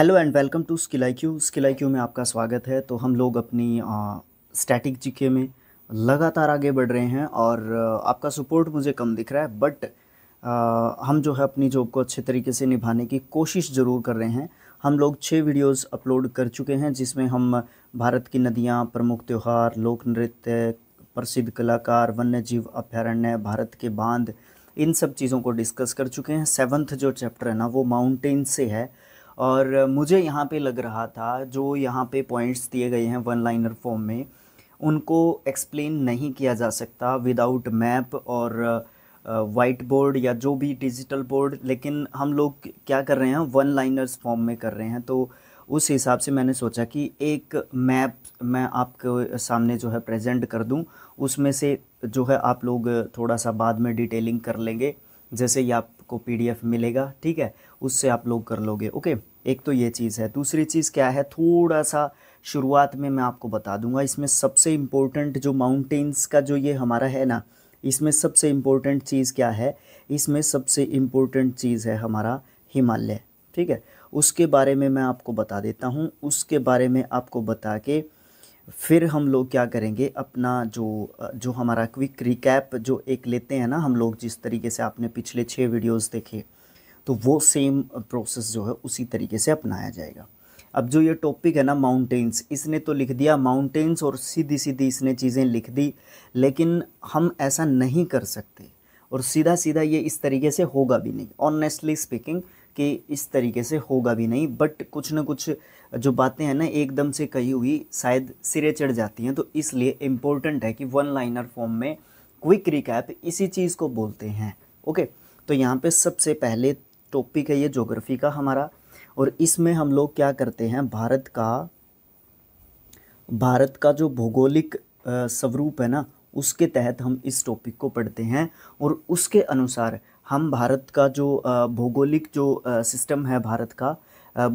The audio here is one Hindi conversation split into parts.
hello and welcome to Skill I Q Skill I Q में आपका स्वागत है तो हम लोग अपनी स्टैटिक जीके में लगातार आगे बढ़ रहे हैं और uh, आपका सपोर्ट मुझे कम दिख रहा है बट uh, हम जो है अपनी जॉब को अच्छे तरीके से निभाने की कोशिश ज़रूर कर रहे हैं हम लोग छः वीडियोस अपलोड कर चुके हैं जिसमें हम भारत की नदियाँ प्रमुख त्यौहार लोक नृत्य प्रसिद्ध कलाकार वन्य जीव अभ्यारण्य भारत के बांध इन सब चीज़ों को डिस्कस कर चुके हैं सेवन्थ जो चैप्टर है ना वो माउंटेन से है और मुझे यहाँ पे लग रहा था जो यहाँ पे पॉइंट्स दिए गए हैं वन लाइनर फॉर्म में उनको एक्सप्लेन नहीं किया जा सकता विदाउट मैप और वाइट बोर्ड या जो भी डिजिटल बोर्ड लेकिन हम लोग क्या कर रहे हैं वन लाइनर्स फॉर्म में कर रहे हैं तो उस हिसाब से मैंने सोचा कि एक मैप मैं आपके सामने जो है प्रेजेंट कर दूं उसमें से जो है आप लोग थोड़ा सा बाद में डिटेलिंग कर लेंगे जैसे ही आपको पीडीएफ मिलेगा ठीक है उससे आप लोग कर लोगे ओके एक तो ये चीज़ है दूसरी चीज़ क्या है थोड़ा सा शुरुआत में मैं आपको बता दूंगा इसमें सबसे इम्पोर्टेंट जो माउंटेन्स का जो ये हमारा है ना इसमें सबसे इम्पोर्टेंट चीज़ क्या है इसमें सबसे इम्पोर्टेंट चीज़ है हमारा हिमालय ठीक है उसके बारे में मैं आपको बता देता हूँ उसके बारे में आपको बता के फिर हम लोग क्या करेंगे अपना जो जो हमारा क्विक रिकैप जो एक लेते हैं ना हम लोग जिस तरीके से आपने पिछले छः वीडियोज़ देखे तो वो सेम प्रोसेस जो है उसी तरीके से अपनाया जाएगा अब जो ये टॉपिक है ना माउंटेन्स इसने तो लिख दिया माउंटेंस और सीधी सीधी इसने चीज़ें लिख दी लेकिन हम ऐसा नहीं कर सकते और सीधा सीधा ये इस तरीके से होगा भी नहीं ऑनेस्टली स्पीकिंग कि इस तरीके से होगा भी नहीं बट कुछ ना कुछ जो बातें हैं ना एकदम से कही हुई शायद सिरे चढ़ जाती हैं तो इसलिए इम्पोर्टेंट है कि वन लाइनर फॉर्म में क्विक रिकैप इसी चीज़ को बोलते हैं ओके तो यहाँ पे सबसे पहले टॉपिक है ये जोग्राफ़ी का हमारा और इसमें हम लोग क्या करते हैं भारत का भारत का जो भौगोलिक स्वरूप है ना उसके तहत हम इस टॉपिक को पढ़ते हैं और उसके अनुसार हम भारत का जो भौगोलिक जो सिस्टम है भारत का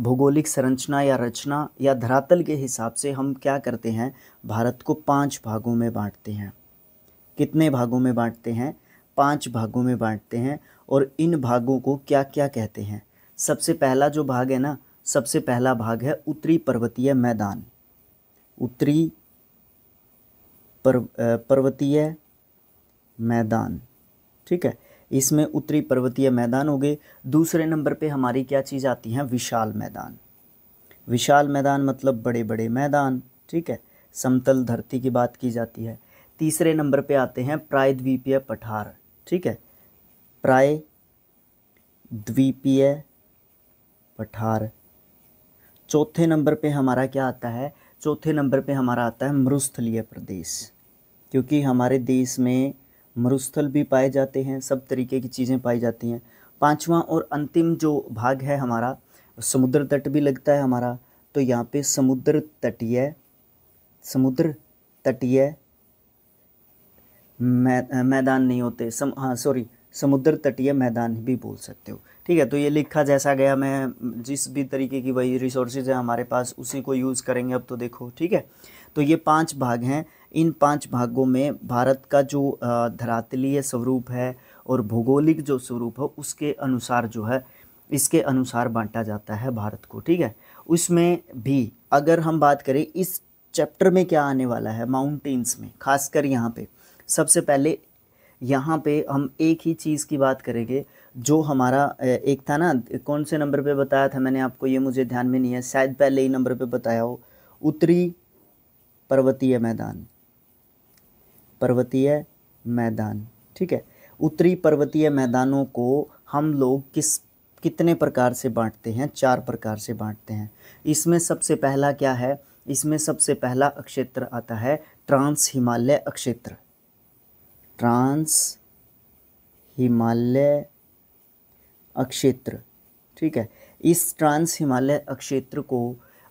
भौगोलिक संरचना या रचना या धरातल के हिसाब से हम क्या करते हैं भारत को पांच भागों में बांटते हैं कितने भागों में बांटते हैं पांच भागों में बांटते हैं और इन भागों को क्या क्या कहते हैं सबसे पहला जो भाग है ना सबसे पहला भाग है उत्तरी पर्वतीय मैदान उत्तरी पर पर्वतीय मैदान ठीक है इसमें उत्तरी पर्वतीय मैदान हो गए दूसरे नंबर पे हमारी क्या चीज़ आती है विशाल मैदान विशाल मैदान मतलब बड़े बड़े मैदान ठीक है समतल धरती की बात की जाती है तीसरे नंबर पे आते हैं प्रायद्वीपीय पठार ठीक है प्राय द्वीपीय पठार चौथे नंबर पे हमारा क्या आता है चौथे नंबर पे हमारा आता है मरुस्थलीय प्रदेश क्योंकि हमारे देश में मरुस्थल भी पाए जाते हैं सब तरीके की चीज़ें पाई जाती हैं पांचवा और अंतिम जो भाग है हमारा समुद्र तट भी लगता है हमारा तो यहाँ पे समुद्र तटीय समुद्र तटीय मै, मैदान नहीं होते सम हाँ सॉरी समुद्र तटीय मैदान भी बोल सकते हो ठीक है तो ये लिखा जैसा गया मैं जिस भी तरीके की वही रिसोर्सेज है हमारे पास उसी को यूज़ करेंगे अब तो देखो ठीक है तो ये पांच भाग हैं इन पांच भागों में भारत का जो धरातलीय स्वरूप है और भौगोलिक जो स्वरूप है उसके अनुसार जो है इसके अनुसार बांटा जाता है भारत को ठीक है उसमें भी अगर हम बात करें इस चैप्टर में क्या आने वाला है माउंटेन्स में खासकर यहाँ पे सबसे पहले यहाँ पे हम एक ही चीज़ की बात करेंगे जो हमारा एक था ना कौन से नंबर पे बताया था मैंने आपको ये मुझे ध्यान में नहीं है शायद पहले ही नंबर पे बताया हो उत्तरी पर्वतीय मैदान पर्वतीय मैदान ठीक है उत्तरी पर्वतीय मैदानों को हम लोग किस कितने प्रकार से बांटते हैं चार प्रकार से बांटते हैं इसमें सबसे पहला क्या है इसमें सबसे पहला क्षेत्र आता है ट्रांस हिमालय क्षेत्र ट्रांस हिमालय अक्षेत्र ठीक है इस ट्रांस हिमालय अक्षेत्र को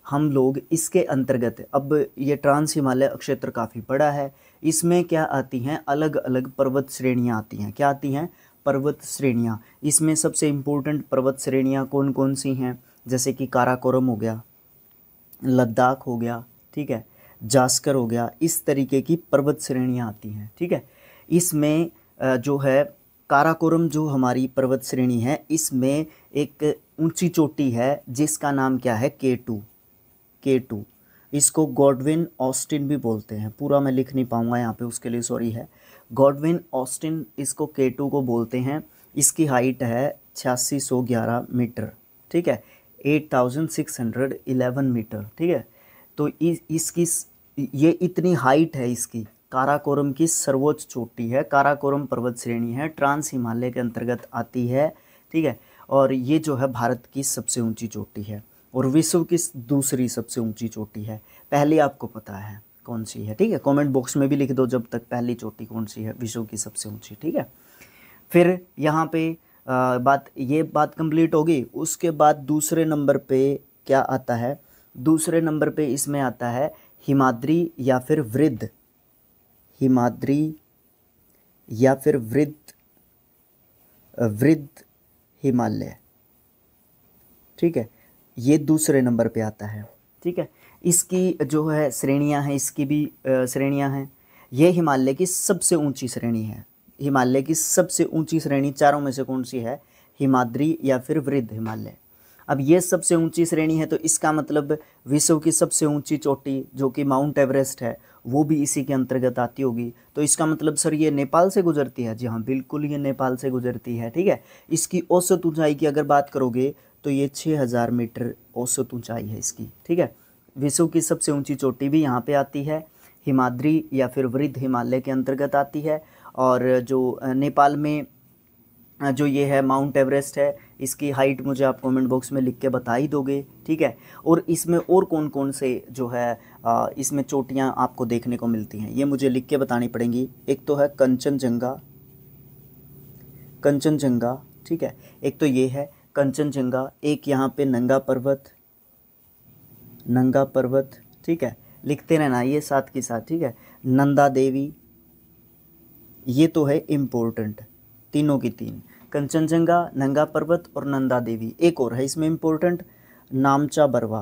हम लोग इसके अंतर्गत अब ये ट्रांस हिमालय अक्षेत्र काफ़ी बड़ा है इसमें क्या आती हैं अलग अलग पर्वत श्रेणियाँ आती हैं क्या आती हैं पर्वत श्रेणियाँ इसमें सबसे इम्पोर्टेंट पर्वत श्रेणियाँ कौन कौन सी हैं जैसे कि काराकोरम हो गया लद्दाख हो गया ठीक है जास्कर हो गया इस तरीके की पर्वत श्रेणियाँ आती हैं ठीक है इसमें जो है काराकोरम जो हमारी पर्वत श्रेणी है इसमें एक ऊंची चोटी है जिसका नाम क्या है के टू के टू इसको गॉडविन ऑस्टिन भी बोलते हैं पूरा मैं लिख नहीं पाऊँगा यहाँ पे उसके लिए सॉरी है गॉडविन ऑस्टिन इसको के टू को बोलते हैं इसकी हाइट है छियासी सौ ग्यारह मीटर ठीक है eight thousand six hundred eleven metre ठीक है तो इस इसकी ये इतनी हाइट है इसकी काराकोरम की सर्वोच्च चोटी है काराकोरम पर्वत श्रेणी है ट्रांस हिमालय के अंतर्गत आती है ठीक है और ये जो है भारत की सबसे ऊंची चोटी है और विश्व की दूसरी सबसे ऊंची चोटी है पहली आपको पता है कौन सी है ठीक है कमेंट बॉक्स में भी लिख दो जब तक पहली चोटी कौन सी है विश्व की सबसे ऊंची ठीक है फिर यहाँ पे आ, बात ये बात कंप्लीट होगी उसके बाद दूसरे नंबर पे क्या आता है दूसरे नंबर पे इसमें आता है हिमाद्री या फिर वृद्ध हिमाद्री या फिर वृद्ध वृद्ध हिमालय ठीक है ये दूसरे नंबर पे आता है ठीक है इसकी जो है श्रेणियां हैं इसकी भी श्रेणियां हैं ये हिमालय की सबसे ऊंची श्रेणी है हिमालय की सबसे ऊंची श्रेणी चारों में से कौन सी है हिमाद्री या फिर वृद्ध हिमालय अब ये सबसे ऊंची श्रेणी है तो इसका मतलब विश्व की सबसे ऊंची चोटी जो कि माउंट एवरेस्ट है वो भी इसी के अंतर्गत आती होगी तो इसका मतलब सर ये नेपाल से गुजरती है जी हाँ बिल्कुल ये नेपाल से गुजरती है ठीक है इसकी औसत ऊंचाई की अगर बात करोगे तो ये हज़ार मीटर औसत ऊंचाई है इसकी ठीक है विश्व की सबसे ऊंची चोटी भी यहाँ पे आती है हिमाद्री या फिर वृद्ध हिमालय के अंतर्गत आती है और जो नेपाल में जो ये है माउंट एवरेस्ट है इसकी हाइट मुझे आप कमेंट बॉक्स में लिख के बता ही दोगे ठीक है और इसमें और कौन कौन से जो है इसमें चोटियाँ आपको देखने को मिलती हैं ये मुझे लिख के बतानी पड़ेंगी एक तो है कंचनजंगा कंचनजंगा ठीक है एक तो ये है कंचनजंगा एक यहाँ पे नंगा पर्वत नंगा पर्वत ठीक है लिखते रहना ये साथ के साथ ठीक है नंदा देवी ये तो है इम्पोर्टेंट तीनों की तीन कंचनजंगा नंगा पर्वत और नंदा देवी एक और है इसमें इम्पोर्टेंट नामचा बरवा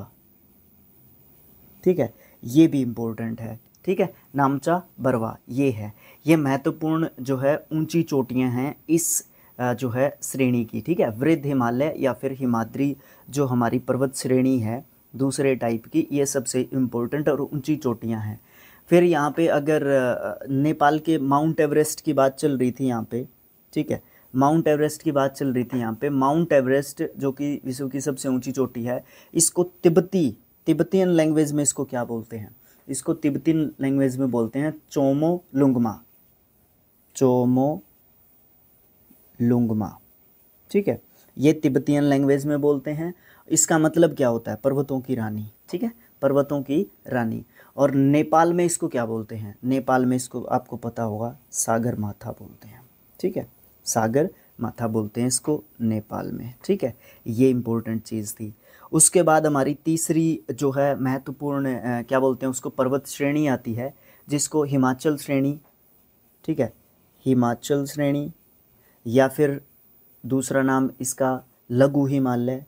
ठीक है ये भी इम्पोर्टेंट है ठीक है नामचा बरवा ये है ये महत्वपूर्ण जो है ऊंची चोटियां हैं इस जो है श्रेणी की ठीक है वृद्ध हिमालय या फिर हिमाद्री जो हमारी पर्वत श्रेणी है दूसरे टाइप की ये सबसे इम्पोर्टेंट और ऊंची चोटियां हैं फिर यहाँ पे अगर नेपाल के माउंट एवरेस्ट की बात चल रही थी यहाँ पे ठीक है माउंट एवरेस्ट की बात चल रही थी यहाँ पे माउंट एवरेस्ट जो कि विश्व की सबसे ऊंची चोटी है इसको तिब्बती तिब्बतियन लैंग्वेज में इसको क्या बोलते हैं इसको तिब्बतीन लैंग्वेज में बोलते हैं चोमो लुंगमा चोमो लुंगमा ठीक है ये तिब्बतियन लैंग्वेज में बोलते हैं इसका मतलब क्या होता है पर्वतों की रानी ठीक है पर्वतों की रानी और नेपाल में इसको क्या बोलते हैं नेपाल में इसको आपको पता होगा सागर माथा बोलते हैं ठीक है सागर माथा बोलते हैं इसको नेपाल में ठीक है ये इम्पोर्टेंट चीज़ थी उसके बाद हमारी तीसरी जो है महत्वपूर्ण क्या बोलते हैं उसको पर्वत श्रेणी आती है जिसको हिमाचल श्रेणी ठीक है हिमाचल श्रेणी या फिर दूसरा नाम इसका लघु हिमालय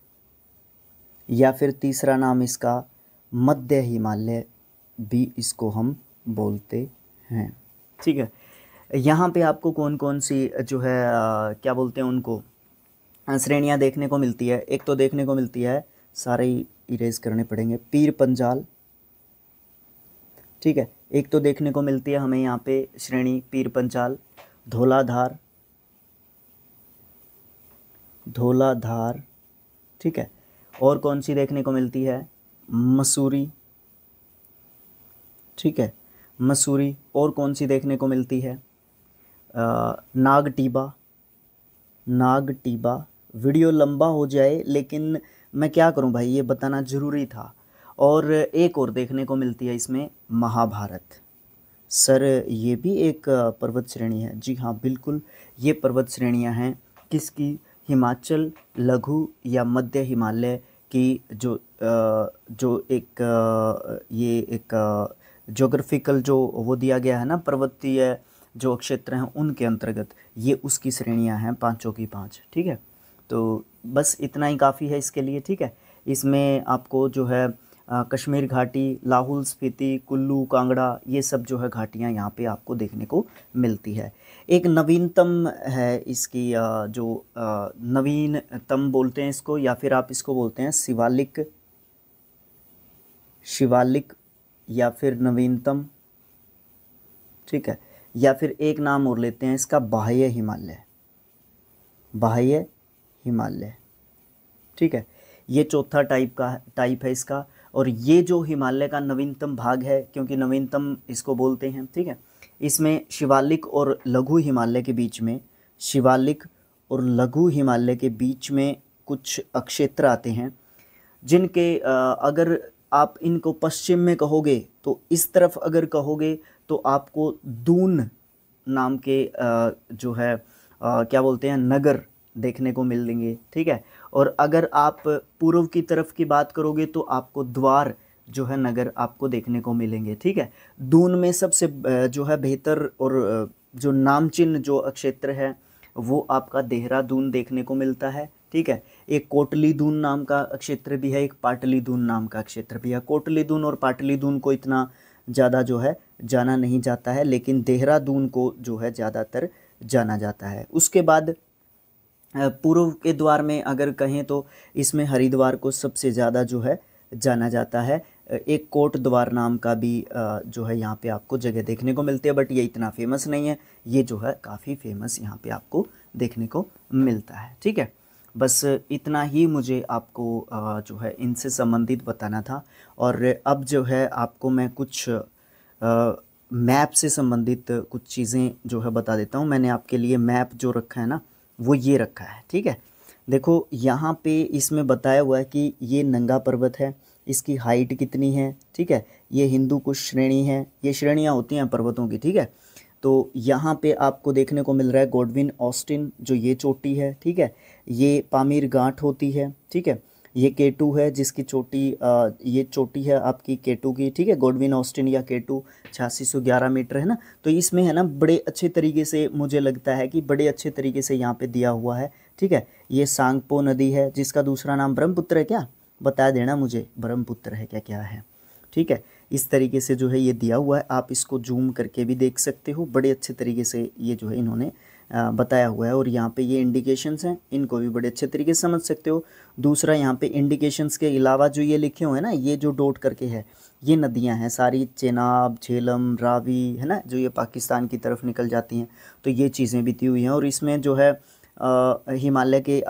या फिर तीसरा नाम इसका मध्य हिमालय भी इसको हम बोलते हैं ठीक है यहाँ पे आपको कौन कौन सी जो है आ, क्या बोलते हैं उनको श्रेणियाँ देखने को मिलती है एक तो देखने को मिलती है सारे इरेज करने पड़ेंगे पीर पंजाल ठीक है एक तो देखने को मिलती है हमें यहाँ पे श्रेणी पीर पंचाल धोलाधार धोलाधार ठीक है और कौन सी देखने को मिलती है मसूरी ठीक है मसूरी और कौन सी देखने को मिलती है नाग टीबा नाग टीबा वीडियो लंबा हो जाए लेकिन मैं क्या करूं भाई ये बताना ज़रूरी था और एक और देखने को मिलती है इसमें महाभारत सर ये भी एक पर्वत श्रेणी है जी हाँ बिल्कुल ये पर्वत श्रेणियाँ हैं किसकी हिमाचल लघु या मध्य हिमालय की जो जो एक ये एक जोग्राफिकल जो वो दिया गया है ना पर्वतीय जो क्षेत्र हैं उनके अंतर्गत ये उसकी श्रेणियाँ हैं पाँचों की पाँच ठीक है तो बस इतना ही काफ़ी है इसके लिए ठीक है इसमें आपको जो है आ, कश्मीर घाटी लाहौल स्पीति कुल्लू कांगड़ा ये सब जो है घाटियाँ यहाँ पे आपको देखने को मिलती है एक नवीनतम है इसकी आ, जो नवीनतम बोलते हैं इसको या फिर आप इसको बोलते हैं शिवालिक शिवालिक या फिर नवीनतम ठीक है या फिर एक नाम और लेते हैं इसका बाह्य हिमालय बाह्य हिमालय ठीक है ये चौथा टाइप का टाइप है इसका और ये जो हिमालय का नवीनतम भाग है क्योंकि नवीनतम इसको बोलते हैं ठीक है इसमें शिवालिक और लघु हिमालय के बीच में शिवालिक और लघु हिमालय के बीच में कुछ अक्षेत्र आते हैं जिनके अगर आप इनको पश्चिम में कहोगे तो इस तरफ अगर कहोगे तो आपको दून नाम के जो है क्या बोलते हैं नगर देखने को मिल देंगे ठीक है और अगर आप पूर्व की तरफ की बात करोगे तो आपको द्वार जो है नगर आपको देखने को मिलेंगे ठीक है दून में सबसे जो है बेहतर और जो नामचिन जो क्षेत्र है वो आपका देहरादून देखने को मिलता है ठीक है एक कोटली दून नाम का क्षेत्र भी है एक पाटली दून नाम का क्षेत्र भी है कोटली दून और पाटली दून को इतना ज़्यादा जो है जाना नहीं जाता है लेकिन देहरादून को जो है ज़्यादातर जाना जाता है उसके बाद पूर्व के द्वार में अगर कहें तो इसमें हरिद्वार को सबसे ज़्यादा जो है जाना जाता है एक कोट द्वार नाम का भी जो है यहाँ पे आपको जगह देखने को मिलती है बट ये इतना फेमस नहीं है ये जो है काफ़ी फेमस यहाँ पे आपको देखने को मिलता है ठीक है बस इतना ही मुझे आपको जो है इनसे संबंधित बताना था और अब जो है आपको मैं कुछ मैप से संबंधित कुछ चीज़ें जो है बता देता हूँ मैंने आपके लिए मैप जो रखा है ना वो ये रखा है ठीक है देखो यहाँ पे इसमें बताया हुआ है कि ये नंगा पर्वत है इसकी हाइट कितनी है ठीक है ये हिंदू कुछ श्रेणी है ये श्रेणियाँ होती हैं पर्वतों की ठीक है तो यहाँ पे आपको देखने को मिल रहा है गोडविन ऑस्टिन जो ये चोटी है ठीक है ये पामीर गांठ होती है ठीक है ये के टू है जिसकी चोटी आ, ये चोटी है आपकी के टू की ठीक है गोडविन ऑस्टिन या के टू छियासी सौ ग्यारह मीटर है ना तो इसमें है ना बड़े अच्छे तरीके से मुझे लगता है कि बड़े अच्छे तरीके से यहाँ पे दिया हुआ है ठीक है ये सांगपो नदी है जिसका दूसरा नाम ब्रह्मपुत्र है क्या बता देना मुझे ब्रह्मपुत्र है क्या क्या है ठीक है इस तरीके से जो है ये दिया हुआ है आप इसको जूम करके भी देख सकते हो बड़े अच्छे तरीके से ये जो है इन्होंने बताया हुआ है और यहाँ पे ये इंडिकेशंस हैं इनको भी बड़े अच्छे तरीके से समझ सकते हो दूसरा यहाँ पे इंडिकेशंस के अलावा जो ये लिखे हुए हैं ना ये जो डोट करके है ये नदियाँ हैं सारी चेनाब झेलम रावी है ना जो ये पाकिस्तान की तरफ निकल जाती हैं तो ये चीज़ें भी दी हुई हैं और इसमें जो है हिमालय के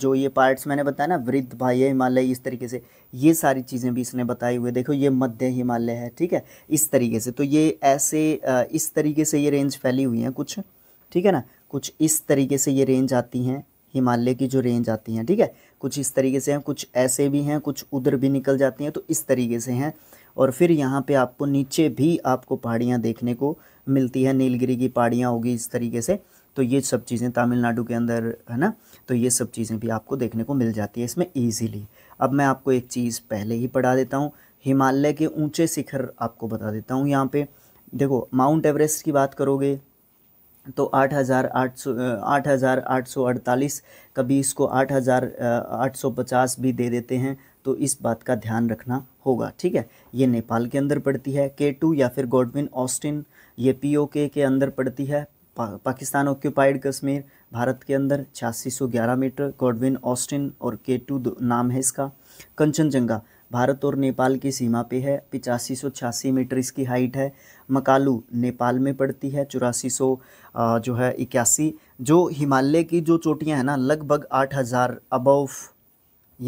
जो ये पार्ट्स मैंने बताया ना वृद्ध बाह्य हिमालय इस तरीके से ये सारी चीज़ें भी इसने बताई हुई देखो ये मध्य हिमालय है ठीक है इस तरीके से तो ये ऐसे इस तरीके से ये रेंज फैली हुई हैं कुछ ठीक है ना कुछ इस तरीके से ये रेंज आती हैं हिमालय की जो रेंज आती हैं ठीक है कुछ इस तरीके से हैं कुछ ऐसे भी हैं कुछ उधर भी निकल जाती हैं तो इस तरीके से हैं और फिर यहाँ पे आपको नीचे भी आपको पहाड़ियाँ देखने को मिलती है नीलगिरी की पहाड़ियाँ होगी इस तरीके से तो ये सब चीज़ें तमिलनाडु के अंदर है ना तो ये सब चीज़ें भी आपको देखने को मिल जाती है इसमें ईजीली अब मैं आपको एक चीज़ पहले ही पढ़ा देता हूँ हिमालय के ऊँचे शिखर आपको बता देता हूँ यहाँ पर देखो माउंट एवरेस्ट की बात करोगे तो आठ हज़ार आठ सौ आठ हज़ार आठ सौ अड़तालीस कभी इसको आठ हज़ार आठ सौ पचास भी दे देते हैं तो इस बात का ध्यान रखना होगा ठीक है ये नेपाल के अंदर पड़ती है के टू या फिर गोडविन ऑस्टिन ये पी ओ के के अंदर पड़ती है पा, पाकिस्तान ऑक्यूपाइड कश्मीर भारत के अंदर छियासी सौ ग्यारह मीटर गॉडविन ऑस्टिन और के टू नाम है इसका कंचनजंगा भारत और नेपाल की सीमा पे है पिचासी सौ छियासी मीटर इसकी हाइट है मकालू नेपाल में पड़ती है चौरासी सौ जो है इक्यासी जो हिमालय की जो चोटियाँ हैं ना लगभग आठ हज़ार अबव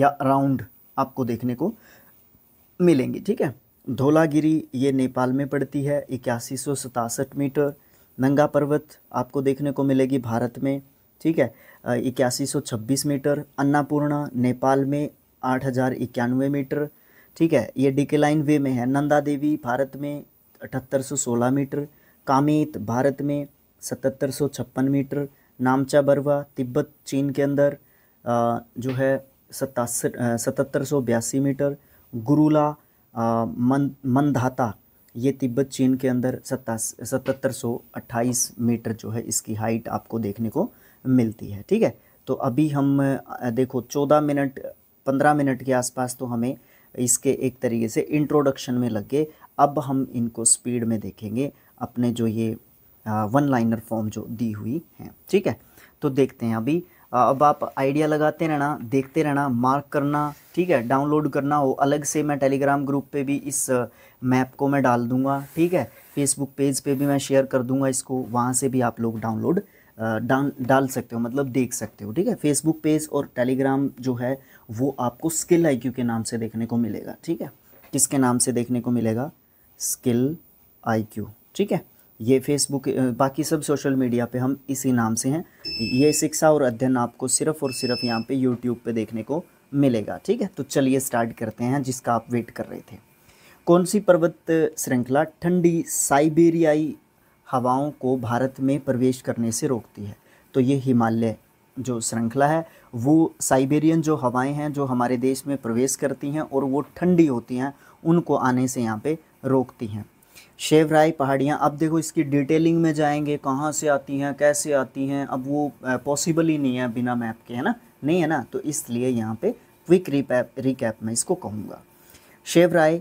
या अराउंड आपको देखने को मिलेंगी ठीक है धोलागिरी ये नेपाल में पड़ती है इक्यासी सौ सतासठ मीटर नंगा पर्वत आपको देखने को मिलेगी भारत में ठीक है इक्यासी सौ छब्बीस मीटर अन्नापूर्णा नेपाल में आठ हज़ार इक्यानवे मीटर ठीक है ये डिकलाइन वे में है नंदा देवी भारत में अठहत्तर सौ सोलह मीटर कामेत भारत में सतहत्तर सौ छप्पन मीटर नामचा बरवा तिब्बत चीन के अंदर जो है सतासठ सतहत्तर सौ बयासी मीटर गुरुला मंदाता मन ये तिब्बत चीन के अंदर सतास सतहत्तर सौ अट्ठाईस मीटर जो है इसकी हाइट आपको देखने को मिलती है ठीक है तो अभी हम देखो चौदह मिनट पंद्रह मिनट के आसपास तो हमें इसके एक तरीके से इंट्रोडक्शन में लग गए अब हम इनको स्पीड में देखेंगे अपने जो ये वन लाइनर फॉर्म जो दी हुई हैं ठीक है तो देखते हैं अभी अब आप आइडिया लगाते रहना देखते रहना मार्क करना ठीक है डाउनलोड करना हो अलग से मैं टेलीग्राम ग्रुप पे भी इस मैप को मैं डाल दूंगा ठीक है फेसबुक पेज पे भी मैं शेयर कर दूंगा इसको वहाँ से भी आप लोग डाउनलोड डाल सकते हो मतलब देख सकते हो ठीक है फेसबुक पेज और टेलीग्राम जो है वो आपको स्किल आई के नाम से देखने को मिलेगा ठीक है किसके नाम से देखने को मिलेगा स्किल आई ठीक है ये फेसबुक बाकी सब सोशल मीडिया पे हम इसी नाम से हैं ये शिक्षा और अध्ययन आपको सिर्फ और सिर्फ यहाँ पे यूट्यूब पे देखने को मिलेगा ठीक है तो चलिए स्टार्ट करते हैं जिसका आप वेट कर रहे थे कौन सी पर्वत श्रृंखला ठंडी साइबेरियाई हवाओं को भारत में प्रवेश करने से रोकती है तो ये हिमालय जो श्रृंखला है वो साइबेरियन जो हवाएं हैं जो हमारे देश में प्रवेश करती हैं और वो ठंडी होती हैं उनको आने से यहाँ पे रोकती हैं शेवराय पहाड़ियाँ अब देखो इसकी डिटेलिंग में जाएंगे कहाँ से आती हैं कैसे आती हैं अब वो पॉसिबल ही नहीं है बिना मैप के है ना नहीं है ना तो इसलिए यहाँ पे क्विक रिपैप रिकैप मैं इसको कहूँगा शेवराय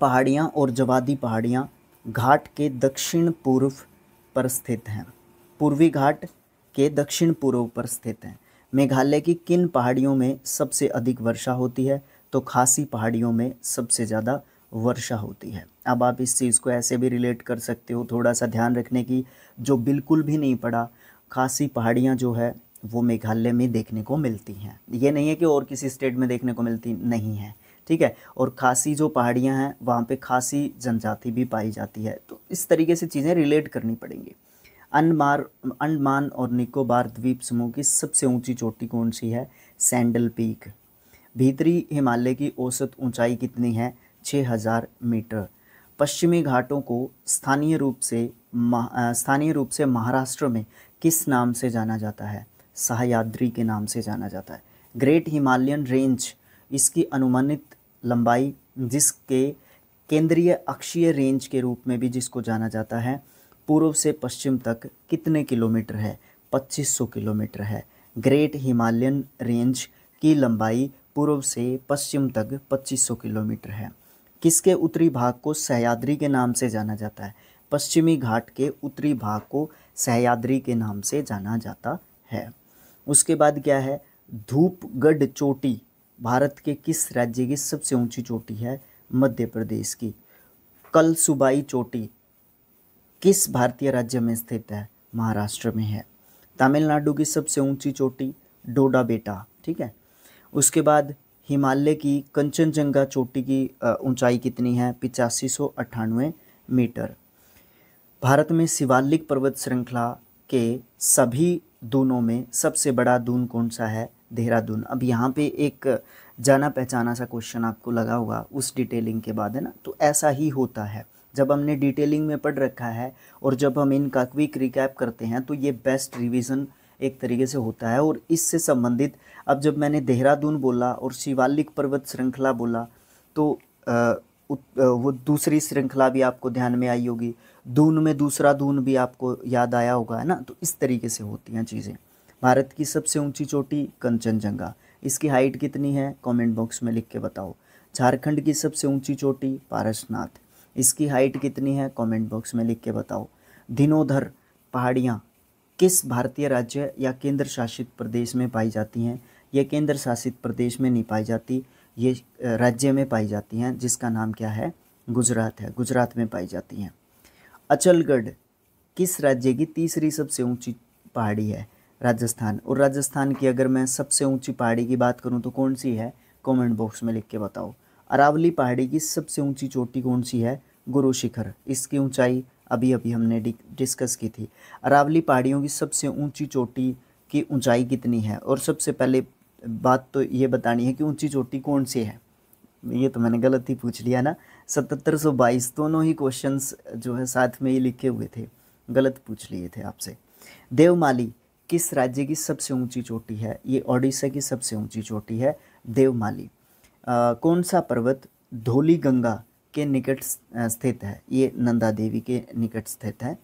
पहाड़ियाँ और जवादी पहाड़ियाँ घाट के दक्षिण पूर्व पर स्थित हैं पूर्वी घाट के दक्षिण पूर्व पर स्थित हैं मेघालय की किन पहाड़ियों में सबसे अधिक वर्षा होती है तो खासी पहाड़ियों में सबसे ज़्यादा वर्षा होती है अब आप इस चीज़ को ऐसे भी रिलेट कर सकते हो थोड़ा सा ध्यान रखने की जो बिल्कुल भी नहीं पड़ा खासी पहाड़ियाँ जो है वो मेघालय में देखने को मिलती हैं ये नहीं है कि और किसी स्टेट में देखने को मिलती नहीं है ठीक है और खासी जो पहाड़ियाँ हैं वहाँ पे खासी जनजाति भी पाई जाती है तो इस तरीके से चीज़ें रिलेट करनी पड़ेंगी अनमार अंडमान और निकोबार द्वीप समूह की सबसे ऊंची चोटी कौन सी है सैंडल पीक भीतरी हिमालय की औसत ऊंचाई कितनी है 6000 मीटर पश्चिमी घाटों को स्थानीय रूप से स्थानीय रूप से महाराष्ट्र में किस नाम से जाना जाता है सहयाद्री के नाम से जाना जाता है ग्रेट हिमालयन रेंज इसकी अनुमानित लंबाई जिसके केंद्रीय अक्षीय रेंज के रूप में भी जिसको जाना जाता है पूर्व से पश्चिम तक कितने किलोमीटर है 2500 किलोमीटर है ग्रेट हिमालयन रेंज की लंबाई पूर्व से पश्चिम तक 2500 किलोमीटर है किसके उत्तरी भाग को सहयाद्री के नाम से जाना जाता है पश्चिमी घाट के उत्तरी भाग को सहयाद्री के नाम से जाना जाता है उसके बाद क्या है धूपगढ़ चोटी भारत के किस राज्य की सबसे ऊंची चोटी है मध्य प्रदेश की कल सुबाई चोटी किस भारतीय राज्य में स्थित है महाराष्ट्र में है तमिलनाडु की सबसे ऊंची चोटी डोडा बेटा ठीक है उसके बाद हिमालय की कंचनजंगा चोटी की ऊंचाई कितनी है पिचासी मीटर भारत में शिवालिक पर्वत श्रृंखला के सभी दूनों में सबसे बड़ा दून कौन सा है देहरादून अब यहाँ पे एक जाना पहचाना सा क्वेश्चन आपको लगा होगा उस डिटेलिंग के बाद है ना तो ऐसा ही होता है जब हमने डिटेलिंग में पढ़ रखा है और जब हम इनका क्विक रिकैप करते हैं तो ये बेस्ट रिविज़न एक तरीके से होता है और इससे संबंधित अब जब मैंने देहरादून बोला और शिवालिक पर्वत श्रृंखला बोला तो आ, वो दूसरी श्रृंखला भी आपको ध्यान में आई होगी दून में दूसरा दून भी आपको याद आया होगा है ना तो इस तरीके से होती हैं चीज़ें भारत की सबसे ऊंची चोटी कंचनजंगा इसकी हाइट कितनी है कमेंट बॉक्स में लिख के बताओ झारखंड की सबसे ऊंची चोटी पारसनाथ इसकी हाइट कितनी है कमेंट बॉक्स में लिख के बताओ दिनोधर पहाड़ियाँ किस भारतीय राज्य या केंद्र शासित प्रदेश में पाई जाती हैं ये केंद्र शासित प्रदेश में नहीं पाई जाती ये राज्य में पाई जाती हैं जिसका नाम क्या है गुजरात है गुजरात में पाई जाती हैं अचलगढ़ किस राज्य की तीसरी सबसे ऊंची पहाड़ी है राजस्थान और राजस्थान की अगर मैं सबसे ऊंची पहाड़ी की बात करूं तो कौन सी है कमेंट बॉक्स में लिख के बताओ अरावली पहाड़ी की सबसे ऊंची चोटी कौन सी है गुरु शिखर इसकी ऊंचाई अभी अभी हमने डिस्कस की थी अरावली पहाड़ियों की सबसे ऊंची चोटी की ऊंचाई कितनी है और सबसे पहले बात तो ये बतानी है कि ऊंची चोटी कौन सी है ये तो मैंने गलत ही पूछ लिया ना सतहत्तर सौ बाईस दोनों ही क्वेश्चन जो है साथ में ही लिखे हुए थे गलत पूछ लिए थे आपसे देवमाली किस राज्य की सबसे ऊंची चोटी है ये ओडिशा की सबसे ऊंची चोटी है देवमाली कौन सा पर्वत धोली गंगा के निकट स्थित है ये नंदा देवी के निकट स्थित है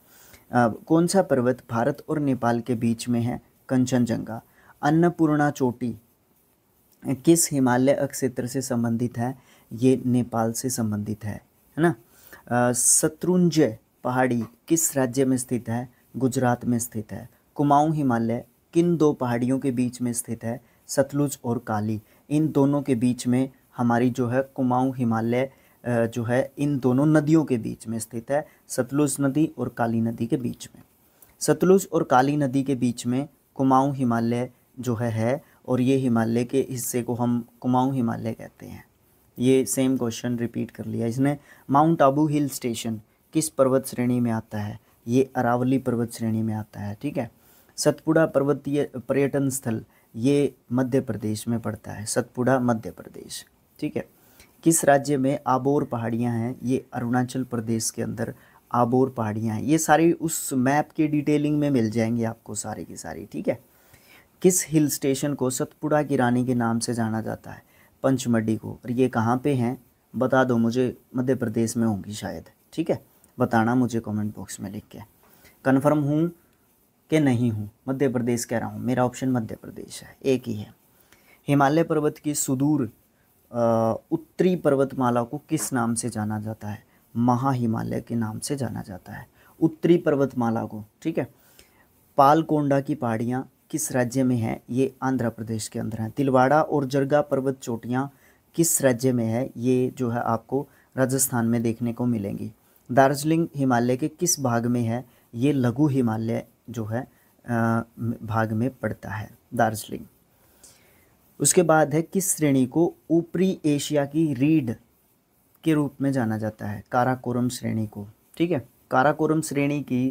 आ, कौन सा पर्वत भारत और नेपाल के बीच में है कंचनजंगा अन्नपूर्णा चोटी किस हिमालय क्षेत्र से संबंधित है ये नेपाल से संबंधित है है ना शत्रुंजय पहाड़ी किस राज्य में स्थित है गुजरात में स्थित है कुमाऊं हिमालय किन दो पहाड़ियों के बीच में स्थित है सतलुज और काली इन दोनों के बीच में हमारी जो है कुमाऊं हिमालय जो है इन दोनों नदियों के बीच में स्थित है सतलुज नदी और काली नदी के बीच में सतलुज और काली नदी के बीच में कुमाऊं हिमालय जो है है और ये हिमालय के हिस्से को हम कुमाऊं हिमालय कहते हैं ये सेम क्वेश्चन रिपीट कर लिया इसने माउंट आबू हिल स्टेशन किस पर्वत श्रेणी में आता है ये अरावली पर्वत श्रेणी में आता है ठीक है सतपुड़ा पर्वतीय पर्यटन स्थल ये मध्य प्रदेश में पड़ता है सतपुड़ा मध्य प्रदेश ठीक है किस राज्य में आबोर पहाड़ियाँ हैं ये अरुणाचल प्रदेश के अंदर आबोर पहाड़ियाँ हैं ये सारी उस मैप की डिटेलिंग में मिल जाएंगे आपको सारे की सारी ठीक है किस हिल स्टेशन को सतपुड़ा की रानी के नाम से जाना जाता है पंचमढ़ी को और ये कहाँ पे हैं बता दो मुझे मध्य प्रदेश में होंगी शायद ठीक है बताना मुझे कमेंट बॉक्स में लिख के कन्फर्म हूँ के नहीं हूँ मध्य प्रदेश कह रहा हूँ मेरा ऑप्शन मध्य प्रदेश है एक ही है हिमालय पर्वत की सुदूर उत्तरी पर्वतमाला को किस नाम से जाना जाता है महा हिमालय के नाम से जाना जाता है उत्तरी पर्वतमाला को ठीक है पालकोंडा की पहाड़ियाँ किस राज्य में है ये आंध्र प्रदेश के अंदर हैं तिलवाड़ा और जरगा पर्वत चोटियाँ किस राज्य में है ये जो है आपको राजस्थान में देखने को मिलेंगी दार्जिलिंग हिमालय के किस भाग में है ये लघु हिमालय जो है भाग में पड़ता है दार्जिलिंग उसके बाद है किस श्रेणी को ऊपरी एशिया की रीढ़ के रूप में जाना जाता है काराकोरम श्रेणी को ठीक है काराकोरम श्रेणी की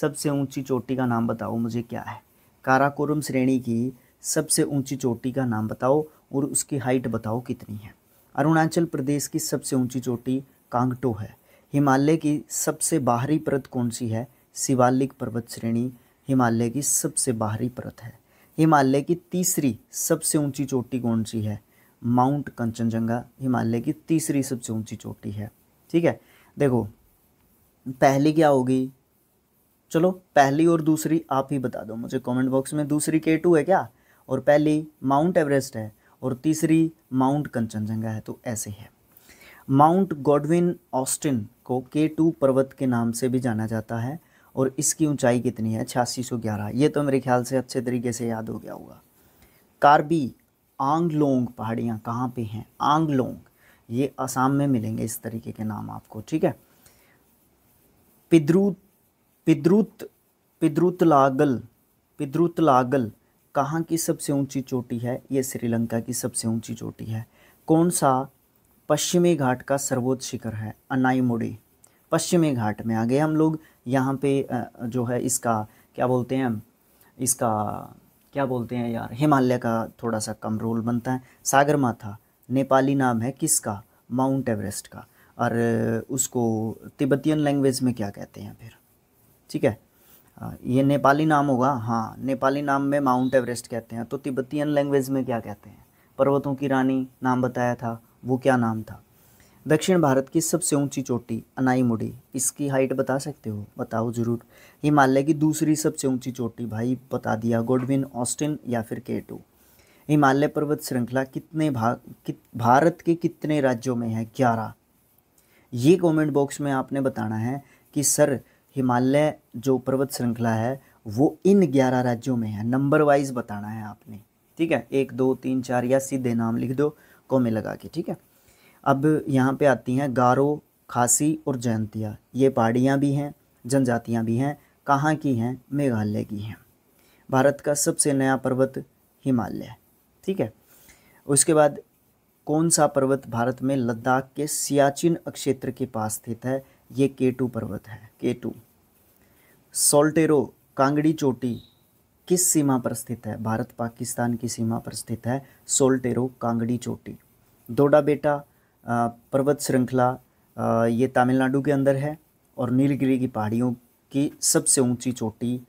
सबसे ऊंची चोटी का नाम बताओ मुझे क्या है काराकोरम श्रेणी की सबसे ऊंची चोटी का नाम बताओ और उसकी हाइट बताओ कितनी है अरुणाचल प्रदेश की सबसे ऊंची चोटी कांगटो है हिमालय की सबसे बाहरी परत कौन सी है शिवालिक पर्वत श्रेणी हिमालय की सबसे बाहरी परत है हिमालय की तीसरी सबसे ऊंची चोटी कौन सी है माउंट कंचनजंगा हिमालय की तीसरी सबसे ऊंची चोटी है ठीक है देखो पहली क्या होगी चलो पहली और दूसरी आप ही बता दो मुझे कमेंट बॉक्स में दूसरी के टू है क्या और पहली माउंट एवरेस्ट है और तीसरी माउंट कंचनजंगा है तो ऐसे है माउंट गॉडविन ऑस्टिन को के टू पर्वत के नाम से भी जाना जाता है और इसकी ऊंचाई कितनी है छियासी सौ ग्यारह ये तो मेरे ख्याल से अच्छे तरीके से याद हो गया होगा कार्बी आंगलोंग पहाड़ियाँ कहाँ पे हैं आंगलोंग ये असम में मिलेंगे इस तरीके के नाम आपको ठीक है पिद्रुत पिद्रुत पिद्रुतलागल पिद्रुतलागल कहाँ की सबसे ऊंची चोटी है ये श्रीलंका की सबसे ऊंची चोटी है कौन सा पश्चिमी घाट का सर्वोच्च शिखर है अनाईमुड़ी पश्चिमी घाट में आ गए हम लोग यहाँ पे जो है इसका क्या बोलते हैं इसका क्या बोलते हैं यार हिमालय का थोड़ा सा कम रोल बनता है सागर माथा नेपाली नाम है किसका माउंट एवरेस्ट का और उसको तिब्बतियन लैंग्वेज में क्या कहते हैं फिर ठीक है ये नेपाली नाम होगा हाँ नेपाली नाम में माउंट एवरेस्ट कहते हैं तो तिब्बतियन लैंग्वेज में क्या कहते हैं पर्वतों की रानी नाम बताया था वो क्या नाम था दक्षिण भारत की सबसे ऊंची चोटी अनाईमुडी इसकी हाइट बता सकते हो बताओ ज़रूर हिमालय की दूसरी सबसे ऊंची चोटी भाई बता दिया गोडविन ऑस्टिन या फिर के टू हिमालय पर्वत श्रृंखला कितने भाग कित, भारत के कितने राज्यों में है ग्यारह ये कमेंट बॉक्स में आपने बताना है कि सर हिमालय जो पर्वत श्रृंखला है वो इन ग्यारह राज्यों में है नंबर वाइज बताना है आपने ठीक है एक दो तीन चार या सीधे नाम लिख दो कॉमे लगा के ठीक है अब यहाँ पे आती हैं गारो खासी और जयंतिया ये पहाड़ियाँ भी हैं जनजातियाँ भी हैं कहाँ की हैं मेघालय की हैं भारत का सबसे नया पर्वत हिमालय ठीक है उसके बाद कौन सा पर्वत भारत में लद्दाख के सियाचिन क्षेत्र के पास स्थित है ये केटू पर्वत है केटू सोल्टेरो कांगड़ी चोटी किस सीमा पर स्थित है भारत पाकिस्तान की सीमा पर स्थित है सोल्टेरो कांगड़ी चोटी दोडा बेटा पर्वत श्रृंखला ये तमिलनाडु के अंदर है और नीलगिरी की पहाड़ियों की सबसे ऊंची चोटी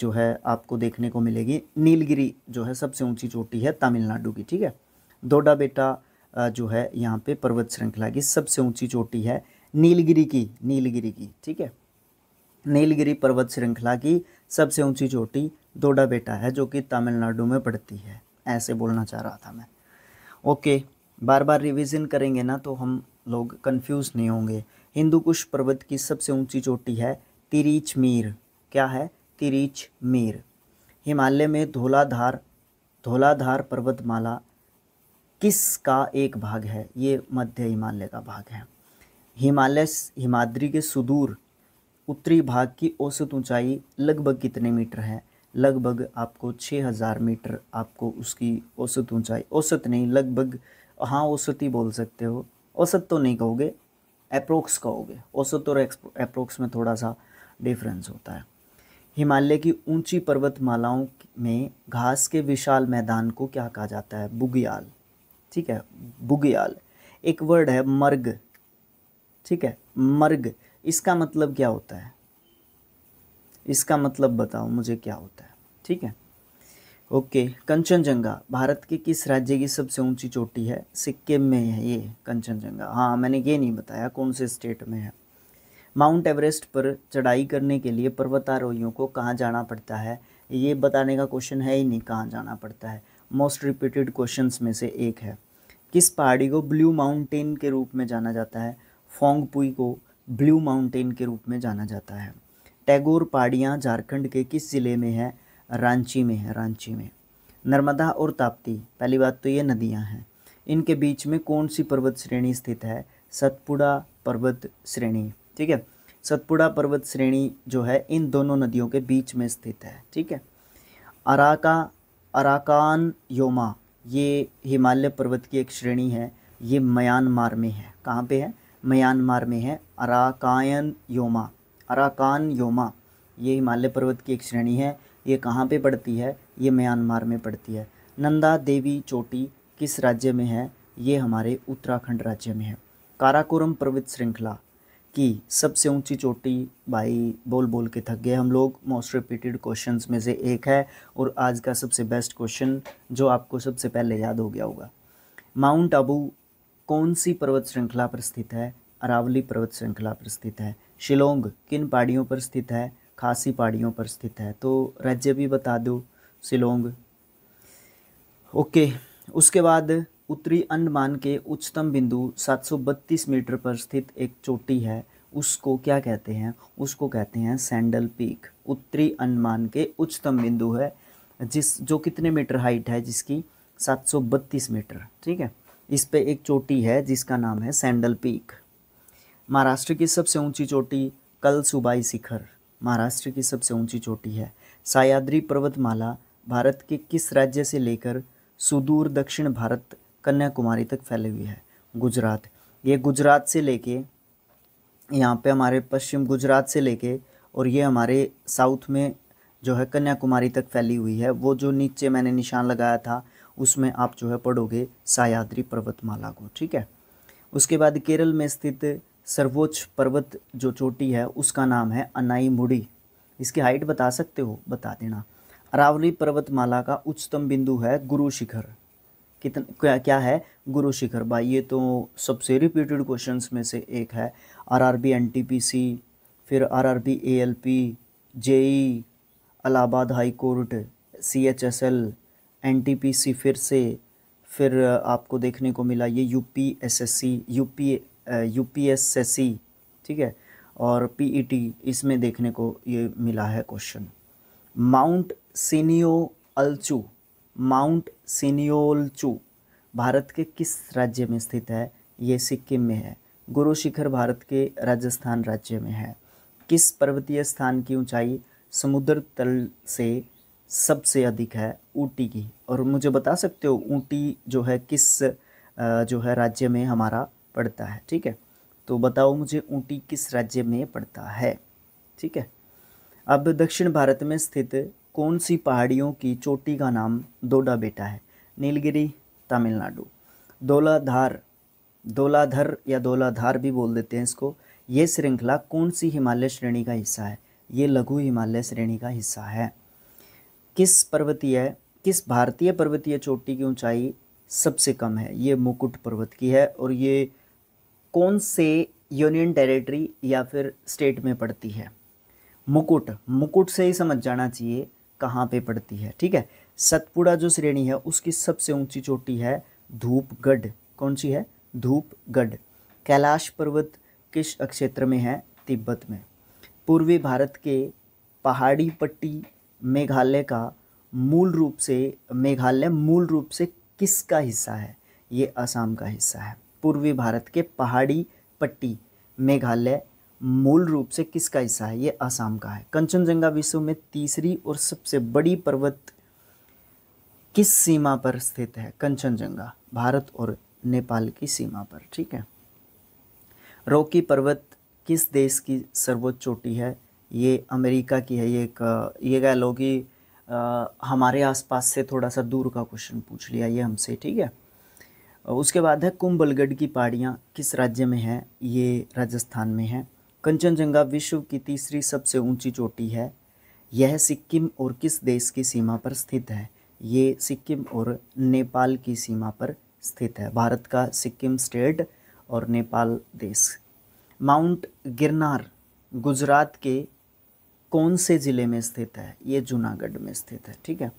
जो है आपको देखने को मिलेगी नीलगिरी जो है सबसे ऊंची चोटी है तमिलनाडु की ठीक है दोडा बेटा जो है यहाँ पे पर्वत श्रृंखला की सबसे ऊंची चोटी है नीलगिरी की नीलगिरी की ठीक है नीलगिरी पर्वत श्रृंखला की सबसे ऊंची चोटी दोडा बेटा है जो कि तमिलनाडु में पड़ती है ऐसे बोलना चाह रहा था मैं ओके बार बार रिवीजन करेंगे ना तो हम लोग कंफ्यूज नहीं होंगे हिंदू कुश पर्वत की सबसे ऊंची चोटी है तिरीच मीर क्या है तिरीच मीर हिमालय में धोलाधार धोलाधार पर्वतमाला किस का एक भाग है ये मध्य हिमालय का भाग है हिमालय हिमाद्री के सुदूर उत्तरी भाग की औसत ऊंचाई लगभग कितने मीटर है लगभग आपको 6000 मीटर आपको उसकी औसत ऊंचाई औसत नहीं लगभग तो हाँ औसत ही बोल सकते हो औसत तो नहीं कहोगे अप्रोक्स कहोगे औसत और अप्रोक्स में थोड़ा सा डिफरेंस होता है हिमालय की ऊंची पर्वतमालाओं में घास के विशाल मैदान को क्या कहा जाता है बुगयाल ठीक है बुगयाल एक वर्ड है मर्ग ठीक है मर्ग इसका मतलब क्या होता है इसका मतलब बताओ मुझे क्या होता है ठीक है ओके कंचनजंगा भारत के किस राज्य की सबसे ऊंची चोटी है सिक्किम में है ये कंचनजंगा हाँ मैंने ये नहीं बताया कौन से स्टेट में है माउंट एवरेस्ट पर चढ़ाई करने के लिए पर्वतारोहियों को कहाँ जाना पड़ता है ये बताने का क्वेश्चन है ही नहीं कहाँ जाना पड़ता है मोस्ट रिपीटेड क्वेश्चन में से एक है किस पहाड़ी को ब्लू माउंटेन के रूप में जाना जाता है फोंगपुई को ब्लू माउंटेन के रूप में जाना जाता है टैगोर पहाड़ियाँ झारखंड के किस ज़िले में है रांची में है रांची में नर्मदा और ताप्ती पहली बात तो ये नदियां हैं इनके बीच में कौन सी पर्वत श्रेणी स्थित है सतपुड़ा पर्वत श्रेणी ठीक है सतपुड़ा पर्वत श्रेणी जो है इन दोनों नदियों के बीच में स्थित है ठीक है अराका अराकान योमा ये हिमालय पर्वत की एक श्रेणी है ये म्यांमार में है कहाँ पे है म्यांमार में है अराकायन योमा अराकान योमा ये हिमालय पर्वत की एक श्रेणी है ये कहाँ पे पड़ती है ये म्यांमार में पड़ती है नंदा देवी चोटी किस राज्य में है ये हमारे उत्तराखंड राज्य में है काराकोरम पर्वत श्रृंखला की सबसे ऊंची चोटी भाई बोल बोल के थक गए हम लोग मोस्ट रिपीटेड क्वेश्चंस में से एक है और आज का सबसे बेस्ट क्वेश्चन जो आपको सबसे पहले याद हो गया होगा माउंट आबू कौन सी पर्वत श्रृंखला पर स्थित है अरावली पर्वत श्रृंखला पर स्थित है शिलोंग किन पहाड़ियों पर स्थित है खासी पहाड़ियों पर स्थित है तो राज्य भी बता दो सिलोंग ओके उसके बाद उत्तरी अंडमान के उच्चतम बिंदु 732 मीटर पर स्थित एक चोटी है उसको क्या कहते हैं उसको कहते हैं सैंडल पीक उत्तरी अंडमान के उच्चतम बिंदु है जिस जो कितने मीटर हाइट है जिसकी 732 मीटर ठीक है इस पे एक चोटी है जिसका नाम है सैंडल पीक महाराष्ट्र की सबसे ऊंची चोटी कल सुबाई शिखर महाराष्ट्र की सबसे ऊंची चोटी है सायाद्री पर्वतमाला भारत के किस राज्य से लेकर सुदूर दक्षिण भारत कन्याकुमारी तक फैली हुई है गुजरात ये गुजरात से लेके यहाँ पे हमारे पश्चिम गुजरात से लेके और ये हमारे साउथ में जो है कन्याकुमारी तक फैली हुई है वो जो नीचे मैंने निशान लगाया था उसमें आप जो है पढ़ोगे सायाद्री पर्वतमाला को ठीक है उसके बाद केरल में स्थित सर्वोच्च पर्वत जो चोटी है उसका नाम है अनाई मुड़ी इसकी हाइट बता सकते हो बता देना अरावली पर्वतमाला का उच्चतम बिंदु है गुरु शिखर कितन क्या क्या है गुरु शिखर भाई ये तो सबसे रिपीटेड क्वेश्चंस में से एक है आरआरबी एनटीपीसी फिर RRB ALP JE Allahabad high court C H S L N T P C फिर से फिर आपको देखने को मिला ये U P S S C U P U P S C ठीक है और पी ई टी इसमें देखने को ये मिला है question mount Siniolchu mount Siniolchu Bharat के किस राज्य में स्थित है ये सिक्किम में है गुरु शिखर भारत के राजस्थान राज्य में है किस पर्वतीय स्थान की ऊंचाई समुद्र तल से सबसे अधिक है ऊटी की और मुझे बता सकते हो ऊटी जो है किस जो है राज्य में हमारा पड़ता है ठीक है तो बताओ मुझे ऊटी किस राज्य में पड़ता है ठीक है अब दक्षिण भारत में स्थित कौन सी पहाड़ियों की चोटी का नाम दोडा बेटा है नीलगिरी तमिलनाडु दोलाधार दोलाधर या दोलाधार भी बोल देते हैं इसको ये श्रृंखला कौन सी हिमालय श्रेणी का हिस्सा है ये लघु हिमालय श्रेणी का हिस्सा है किस पर्वतीय किस भारतीय पर्वतीय चोटी की ऊंचाई सबसे कम है ये मुकुट पर्वत की है और ये कौन से यूनियन टेरिटरी या फिर स्टेट में पड़ती है मुकुट मुकुट से ही समझ जाना चाहिए कहाँ पे पड़ती है ठीक है सतपुड़ा जो श्रेणी है उसकी सबसे ऊंची चोटी है धूपगढ़ कौन सी है धूपगढ़ कैलाश पर्वत किस क्षेत्र में है तिब्बत में पूर्वी भारत के पहाड़ी पट्टी मेघालय का मूल रूप से मेघालय मूल रूप से किसका हिस्सा है ये असम का हिस्सा है पूर्वी भारत के पहाड़ी पट्टी मेघालय मूल रूप से किसका हिस्सा है ये आसाम का है कंचनजंगा विश्व में तीसरी और सबसे बड़ी पर्वत किस सीमा पर स्थित है कंचनजंगा भारत और नेपाल की सीमा पर ठीक है रोकी पर्वत किस देश की सर्वोच्च चोटी है ये अमेरिका की है ये एक ये कह लो कि हमारे आसपास से थोड़ा सा दूर का क्वेश्चन पूछ लिया ये हमसे ठीक है उसके बाद है कुंभलगढ़ की पहाड़ियाँ किस राज्य में है ये राजस्थान में है कंचनजंगा विश्व की तीसरी सबसे ऊंची चोटी है यह सिक्किम और किस देश की सीमा पर स्थित है ये सिक्किम और नेपाल की सीमा पर स्थित है भारत का सिक्किम स्टेट और नेपाल देश माउंट गिरनार गुजरात के कौन से ज़िले में स्थित है ये जूनागढ़ में स्थित है ठीक है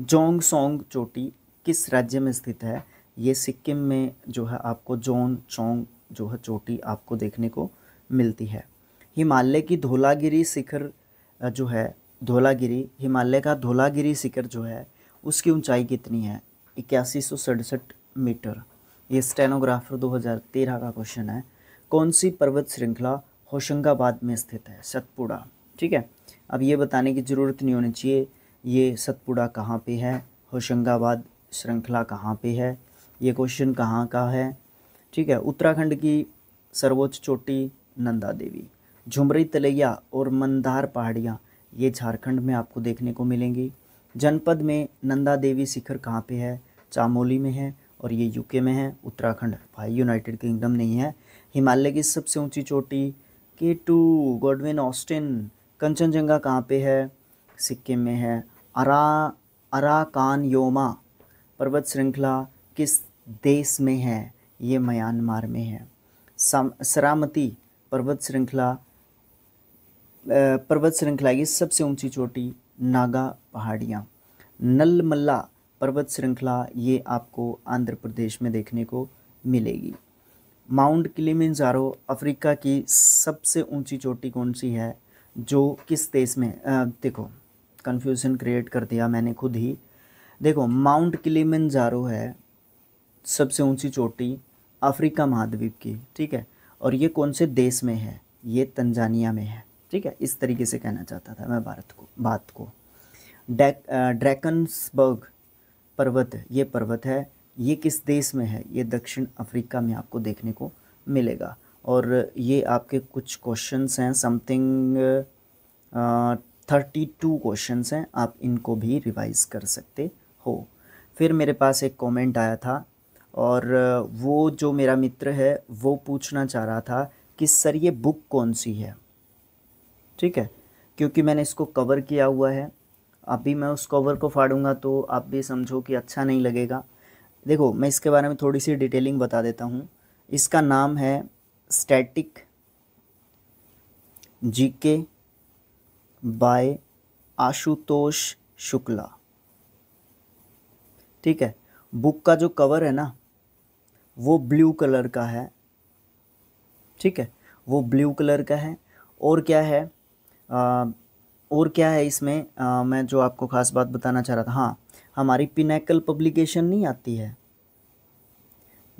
जोंग सोंग चोटी किस राज्य में स्थित है ये सिक्किम में जो है आपको जोन चोंग जो है चोटी आपको देखने को मिलती है हिमालय की धोलागिरी शिखर जो है धोलागिरी हिमालय का धोलागिरी शिखर जो है उसकी ऊंचाई कितनी है इक्यासी सौ सड़सठ मीटर ये स्टेनोग्राफर 2013 का क्वेश्चन है कौन सी पर्वत श्रृंखला होशंगाबाद में स्थित है सतपुड़ा ठीक है अब ये बताने की ज़रूरत नहीं होनी चाहिए ये सतपुड़ा कहाँ पे है होशंगाबाद श्रृंखला कहाँ पे है ये क्वेश्चन कहाँ का है ठीक है उत्तराखंड की सर्वोच्च चोटी नंदा देवी झुमरी तलैया और मंदार पहाड़ियाँ ये झारखंड में आपको देखने को मिलेंगी जनपद में नंदा देवी शिखर कहाँ पे है चामोली में है और ये यूके में है उत्तराखंड भाई यूनाइटेड किंगडम नहीं है हिमालय की सबसे ऊंची चोटी के टू गोडविन ऑस्टिन कंचनजंगा कहाँ पे है सिक्किम में है अरा अराकान योमा पर्वत श्रृंखला किस देश में है ये म्यांमार में है सरामती पर्वत श्रृंखला पर्वत श्रृंखला की सबसे ऊंची चोटी नागा पहाड़ियाँ नलमल्ला पर्वत श्रृंखला ये आपको आंध्र प्रदेश में देखने को मिलेगी माउंट किलिमिंजारो अफ्रीका की सबसे ऊंची चोटी कौन सी है जो किस देश में आ, देखो कन्फ्यूज़न क्रिएट कर दिया मैंने खुद ही देखो माउंट किलिमंजारो है सबसे ऊंची चोटी अफ्रीका महाद्वीप की ठीक है और ये कौन से देश में है ये तंजानिया में है ठीक है इस तरीके से कहना चाहता था मैं भारत को बात को डैक ड्रैकन्सबर्ग पर्वत ये पर्वत है ये किस देश में है ये दक्षिण अफ्रीका में आपको देखने को मिलेगा और ये आपके कुछ क्वेश्चंस हैं समथिंग थर्टी टू क्वेश्चंस हैं आप इनको भी रिवाइज़ कर सकते हो फिर मेरे पास एक कमेंट आया था और वो जो मेरा मित्र है वो पूछना चाह रहा था कि सर ये बुक कौन सी है ठीक है क्योंकि मैंने इसको कवर किया हुआ है अभी मैं उस कवर को फाड़ूंगा तो आप भी समझो कि अच्छा नहीं लगेगा देखो मैं इसके बारे में थोड़ी सी डिटेलिंग बता देता हूँ इसका नाम है static GK by Ashutosh Shukla ठीक है बुक का जो कवर है ना वो ब्लू कलर का है ठीक है वो ब्लू कलर का है और क्या है आ, और क्या है इसमें आ, मैं जो आपको ख़ास बात बताना चाह रहा था हाँ हमारी पिनेकल पब्लिकेशन नहीं आती है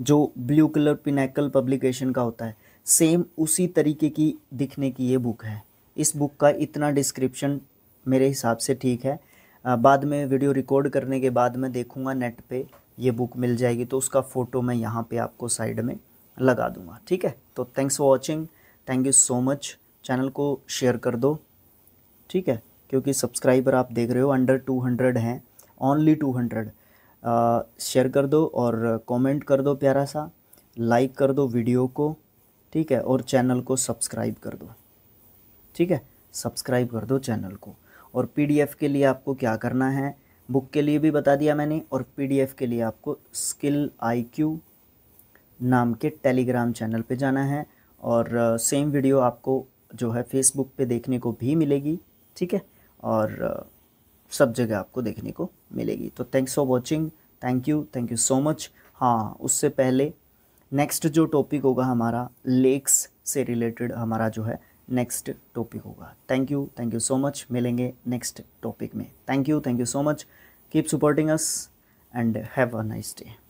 जो ब्लू कलर पिनेकल पब्लिकेशन का होता है सेम उसी तरीके की दिखने की ये बुक है इस बुक का इतना डिस्क्रिप्शन मेरे हिसाब से ठीक है आ, बाद में वीडियो रिकॉर्ड करने के बाद मैं देखूँगा नेट पर ये बुक मिल जाएगी तो उसका फ़ोटो मैं यहाँ पे आपको साइड में लगा दूँगा ठीक है तो thanks for watching thank you so much channel को शेयर कर दो ठीक है क्योंकि सब्सक्राइबर आप देख रहे हो अंडर टू हंड्रेड हैं ओनली टू हंड्रेड शेयर कर दो और कमेंट कर दो प्यारा सा लाइक कर दो वीडियो को ठीक है और चैनल को सब्सक्राइब कर दो ठीक है सब्सक्राइब कर दो चैनल को और पी के लिए आपको क्या करना है बुक के लिए भी बता दिया मैंने और पीडीएफ के लिए आपको स्किल आईक्यू नाम के टेलीग्राम चैनल पे जाना है और सेम वीडियो आपको जो है फेसबुक पे देखने को भी मिलेगी ठीक है और सब जगह आपको देखने को मिलेगी तो thanks for watching thank you thank you so much हाँ उससे पहले नेक्स्ट जो टॉपिक होगा हमारा लेक्स से रिलेटेड हमारा जो है नेक्स्ट टॉपिक होगा thank you thank you so much मिलेंगे नेक्स्ट टॉपिक में thank you thank you so much keep supporting us and have a nice day